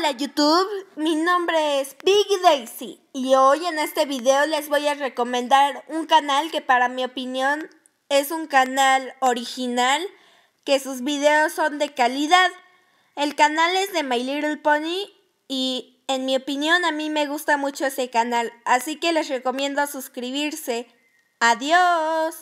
Hola YouTube, mi nombre es Big Daisy y hoy en este video les voy a recomendar un canal que para mi opinión es un canal original, que sus videos son de calidad. El canal es de My Little Pony y en mi opinión a mí me gusta mucho ese canal, así que les recomiendo suscribirse. Adiós.